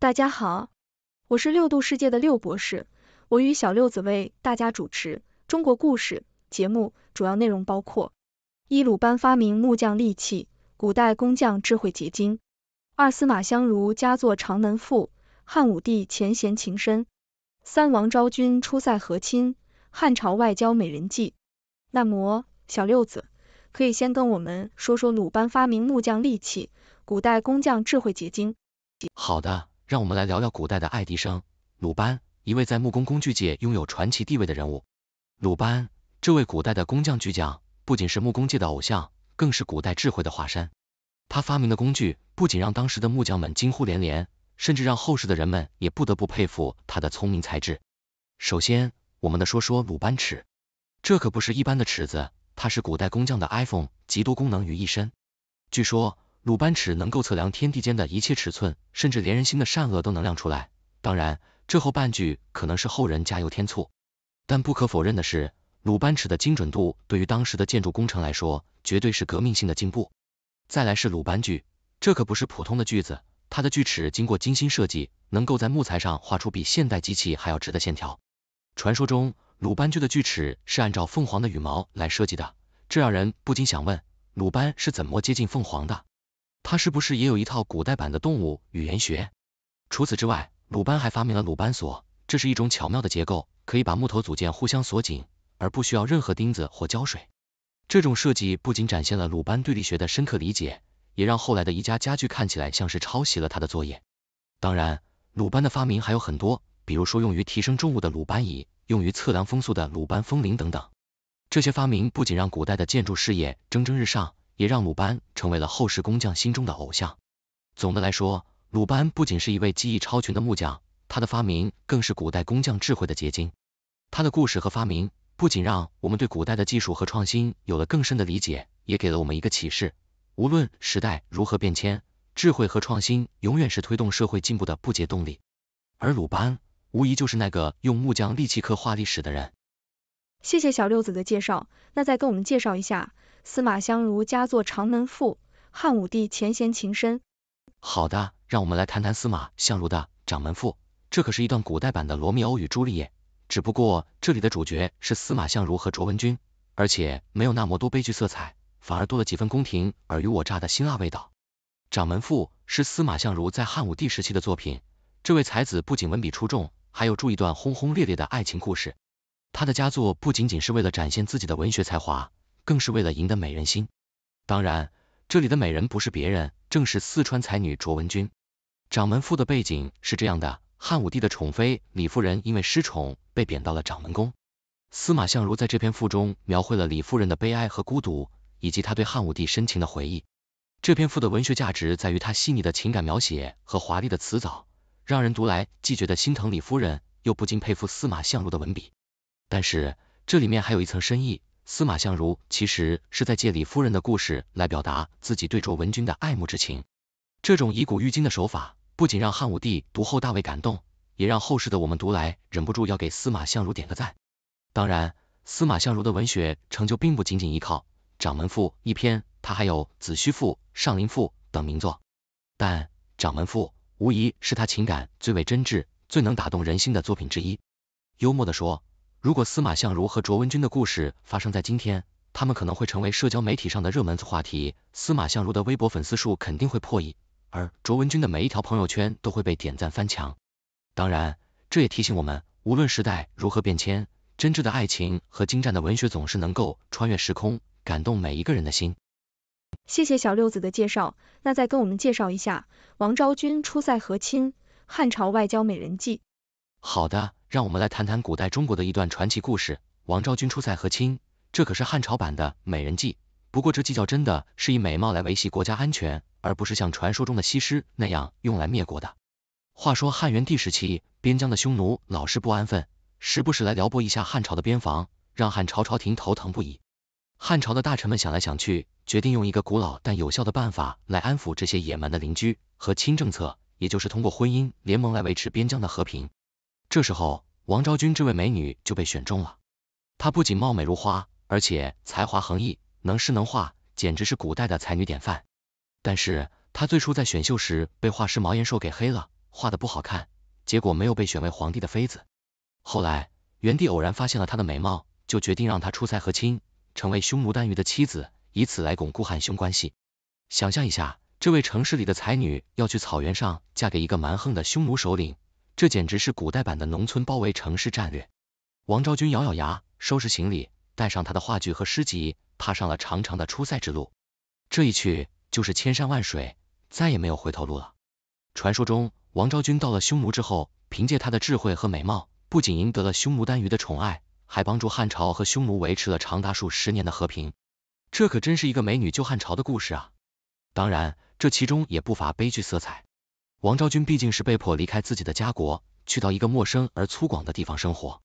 大家好，我是六度世界的六博士，我与小六子为大家主持《中国故事》节目，主要内容包括：一、鲁班发明木匠利器，古代工匠智慧结晶；二、司马相如佳作《长门赋》，汉武帝前贤情深；三、王昭君出塞和亲，汉朝外交美人计。那么，小六子可以先跟我们说说鲁班发明木匠利器，古代工匠智慧结晶。好的。让我们来聊聊古代的爱迪生、鲁班，一位在木工工具界拥有传奇地位的人物。鲁班这位古代的工匠巨匠，不仅是木工界的偶像，更是古代智慧的化身。他发明的工具不仅让当时的木匠们惊呼连连，甚至让后世的人们也不得不佩服他的聪明才智。首先，我们的说说鲁班尺，这可不是一般的尺子，它是古代工匠的 iPhone，极多功能于一身。据说。鲁班尺能够测量天地间的一切尺寸，甚至连人心的善恶都能量出来。当然，这后半句可能是后人加油添醋。但不可否认的是，鲁班尺的精准度对于当时的建筑工程来说，绝对是革命性的进步。再来是鲁班锯，这可不是普通的锯子，它的锯齿经过精心设计，能够在木材上画出比现代机器还要直的线条。传说中，鲁班锯的锯齿是按照凤凰的羽毛来设计的，这让人不禁想问，鲁班是怎么接近凤凰的？他是不是也有一套古代版的动物语言学？除此之外，鲁班还发明了鲁班锁，这是一种巧妙的结构，可以把木头组件互相锁紧，而不需要任何钉子或胶水。这种设计不仅展现了鲁班对力学的深刻理解，也让后来的一家家具看起来像是抄袭了他的作业。当然，鲁班的发明还有很多，比如说用于提升重物的鲁班椅，用于测量风速的鲁班风铃等等。这些发明不仅让古代的建筑事业蒸蒸日上。也让鲁班成为了后世工匠心中的偶像。总的来说，鲁班不仅是一位技艺超群的木匠，他的发明更是古代工匠智慧的结晶。他的故事和发明不仅让我们对古代的技术和创新有了更深的理解，也给了我们一个启示：无论时代如何变迁，智慧和创新永远是推动社会进步的不竭动力。而鲁班无疑就是那个用木匠利器刻画历史的人。谢谢小六子的介绍，那再跟我们介绍一下司马相如佳作《长门赋》，汉武帝前嫌情深。好的，让我们来谈谈司马相如的《掌门赋》，这可是一段古代版的罗密欧与朱丽叶，只不过这里的主角是司马相如和卓文君，而且没有那么多悲剧色彩，反而多了几分宫廷尔虞我诈的辛辣味道。《掌门赋》是司马相如在汉武帝时期的作品，这位才子不仅文笔出众，还有著一段轰轰烈烈的爱情故事。他的佳作不仅仅是为了展现自己的文学才华，更是为了赢得美人心。当然，这里的美人不是别人，正是四川才女卓文君。《掌门赋》的背景是这样的：汉武帝的宠妃李夫人因为失宠被贬到了掌门宫。司马相如在这篇赋中描绘了李夫人的悲哀和孤独，以及他对汉武帝深情的回忆。这篇赋的文学价值在于她细腻的情感描写和华丽的辞藻，让人读来既觉得心疼李夫人，又不禁佩服司马相如的文笔。但是这里面还有一层深意，司马相如其实是在借李夫人的故事来表达自己对卓文君的爱慕之情。这种以古喻今的手法，不仅让汉武帝读后大为感动，也让后世的我们读来忍不住要给司马相如点个赞。当然，司马相如的文学成就并不仅仅依靠《掌门赋》一篇，他还有《子虚赋》《上林赋》等名作，但《掌门赋》无疑是他情感最为真挚、最能打动人心的作品之一。幽默的说。如果司马相如和卓文君的故事发生在今天，他们可能会成为社交媒体上的热门子话题。司马相如的微博粉丝数肯定会破亿，而卓文君的每一条朋友圈都会被点赞翻墙。当然，这也提醒我们，无论时代如何变迁，真挚的爱情和精湛的文学总是能够穿越时空，感动每一个人的心。谢谢小六子的介绍，那再跟我们介绍一下王昭君出塞和亲，汉朝外交美人计。好的。让我们来谈谈古代中国的一段传奇故事——王昭君出塞和亲。这可是汉朝版的美人计，不过这计较真的是以美貌来维系国家安全，而不是像传说中的西施那样用来灭国的。话说汉元帝时期，边疆的匈奴老是不安分，时不时来撩拨一下汉朝的边防，让汉朝朝廷头疼不已。汉朝的大臣们想来想去，决定用一个古老但有效的办法来安抚这些野蛮的邻居：和亲政策，也就是通过婚姻联盟来维持边疆的和平。这时候，王昭君这位美女就被选中了。她不仅貌美如花，而且才华横溢，能诗能画，简直是古代的才女典范。但是她最初在选秀时被画师毛延寿给黑了，画的不好看，结果没有被选为皇帝的妃子。后来，元帝偶然发现了她的美貌，就决定让她出塞和亲，成为匈奴单于的妻子，以此来巩固汉匈关系。想象一下，这位城市里的才女要去草原上嫁给一个蛮横的匈奴首领。这简直是古代版的农村包围城市战略。王昭君咬咬牙，收拾行李，带上她的话剧和诗集，踏上了长长的出塞之路。这一去就是千山万水，再也没有回头路了。传说中，王昭君到了匈奴之后，凭借她的智慧和美貌，不仅赢得了匈奴单于的宠爱，还帮助汉朝和匈奴维持了长达数十年的和平。这可真是一个美女救汉朝的故事啊！当然，这其中也不乏悲剧色彩。王昭君毕竟是被迫离开自己的家国，去到一个陌生而粗犷的地方生活。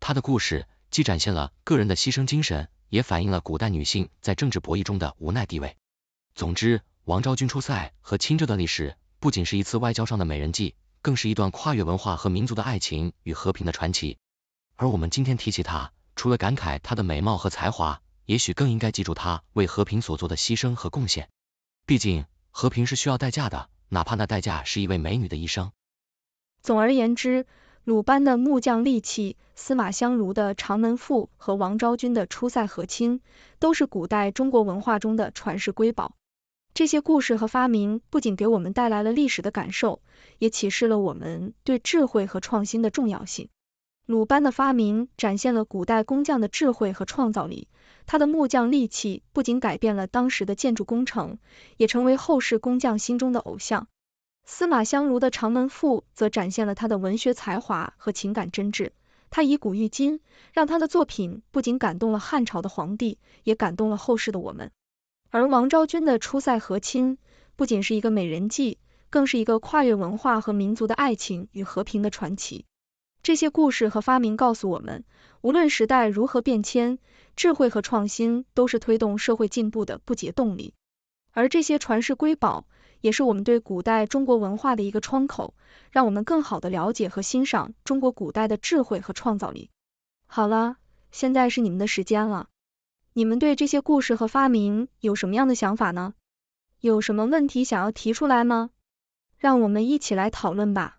她的故事既展现了个人的牺牲精神，也反映了古代女性在政治博弈中的无奈地位。总之，王昭君出塞和亲这段历史，不仅是一次外交上的美人计，更是一段跨越文化和民族的爱情与和平的传奇。而我们今天提起她，除了感慨她的美貌和才华，也许更应该记住她为和平所做的牺牲和贡献。毕竟，和平是需要代价的。哪怕那代价是一位美女的一生。总而言之，鲁班的木匠利器、司马相如的长门赋和王昭君的出塞和亲，都是古代中国文化中的传世瑰宝。这些故事和发明不仅给我们带来了历史的感受，也启示了我们对智慧和创新的重要性。鲁班的发明展现了古代工匠的智慧和创造力，他的木匠利器不仅改变了当时的建筑工程，也成为后世工匠心中的偶像。司马相如的《长门赋》则展现了他的文学才华和情感真挚，他以古喻今，让他的作品不仅感动了汉朝的皇帝，也感动了后世的我们。而王昭君的出塞和亲，不仅是一个美人计，更是一个跨越文化和民族的爱情与和平的传奇。这些故事和发明告诉我们，无论时代如何变迁，智慧和创新都是推动社会进步的不竭动力。而这些传世瑰宝，也是我们对古代中国文化的一个窗口，让我们更好的了解和欣赏中国古代的智慧和创造力。好了，现在是你们的时间了，你们对这些故事和发明有什么样的想法呢？有什么问题想要提出来吗？让我们一起来讨论吧。